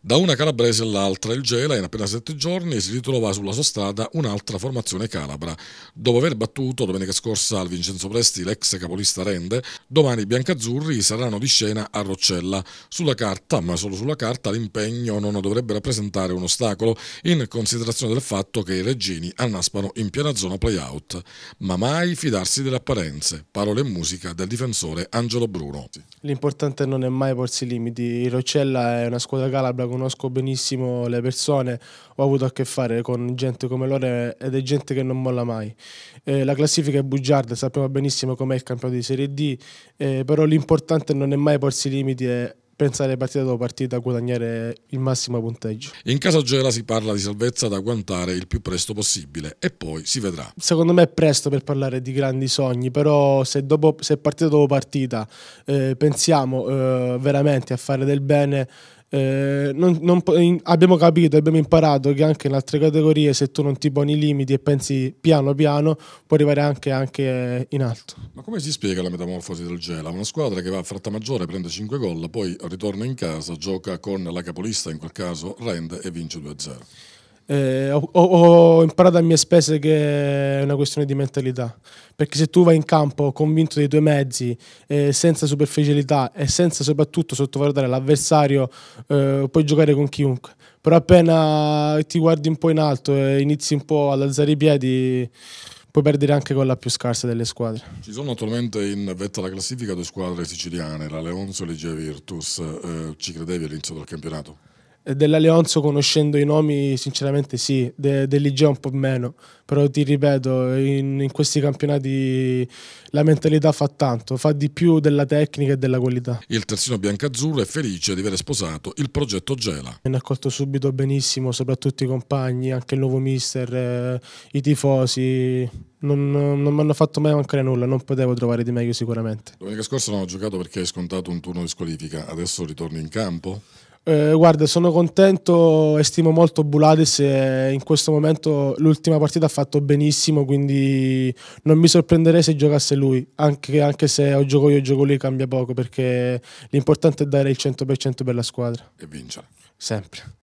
Da una calabrese all'altra il Gela in appena sette giorni si ritrova sulla sua strada un'altra formazione calabra. Dopo aver battuto domenica scorsa al Vincenzo Presti l'ex capolista Rende, domani i biancazzurri saranno di scena a Roccella. Sulla carta, ma solo sulla carta, l'impegno non dovrebbe rappresentare un ostacolo in considerazione del fatto che i reggini annaspano in piena zona playout. Ma mai fidarsi delle apparenze. Parole e musica del difensore Angelo Bruno. L'importante non è mai porsi limiti. Roccella è una squadra calabra conosco benissimo le persone, ho avuto a che fare con gente come loro ed è gente che non molla mai. Eh, la classifica è bugiarda, sappiamo benissimo com'è il campionato di Serie D, eh, però l'importante non è mai porsi limiti e pensare partita dopo partita a guadagnare il massimo punteggio. In casa Gela si parla di salvezza da guantare il più presto possibile e poi si vedrà. Secondo me è presto per parlare di grandi sogni, però se, dopo, se partita dopo partita eh, pensiamo eh, veramente a fare del bene eh, non, non, abbiamo capito, abbiamo imparato che anche in altre categorie se tu non ti poni i limiti e pensi piano piano puoi arrivare anche, anche in alto. Ma come si spiega la metamorfosi del Gela? Una squadra che va a fratta maggiore, prende 5 gol, poi ritorna in casa, gioca con la capolista, in quel caso rende e vince 2-0. Eh, ho, ho, imparato a mie spese che è una questione di mentalità, perché se tu vai in campo convinto dei tuoi mezzi, eh, senza superficialità e senza soprattutto sottovalutare l'avversario, eh, puoi giocare con chiunque. Però appena ti guardi un po' in alto e inizi un po' ad alzare i piedi, puoi perdere anche con la più scarsa delle squadre. Ci sono attualmente in vetta alla classifica due squadre siciliane, la Leonzo e la Virtus. Eh, ci credevi all'inizio del campionato? Eh, Dell'Aleonzo conoscendo i nomi sinceramente sì, De, dell'Igea un po' meno, però ti ripeto, in, in, questi campionati la mentalità fa tanto, fa di più della tecnica e della qualità. Il terzino biancazzurro è felice di aver sposato il progetto Gela. Mi hanno accolto subito benissimo, soprattutto i compagni, anche il nuovo mister, eh, i tifosi, non, non mi hanno fatto mai mancare nulla, non potevo trovare di meglio sicuramente. Domenica scorsa non ho giocato perché hai scontato un turno di squalifica, adesso ritorno in campo? Eh, guarda, sono contento e stimo molto Buladis in questo momento l'ultima partita ha fatto benissimo, quindi non mi sorprenderei se giocasse lui, anche, anche se o gioco io o gioco lui cambia poco perché l'importante è dare il 100% per la squadra. E vincere. Sempre.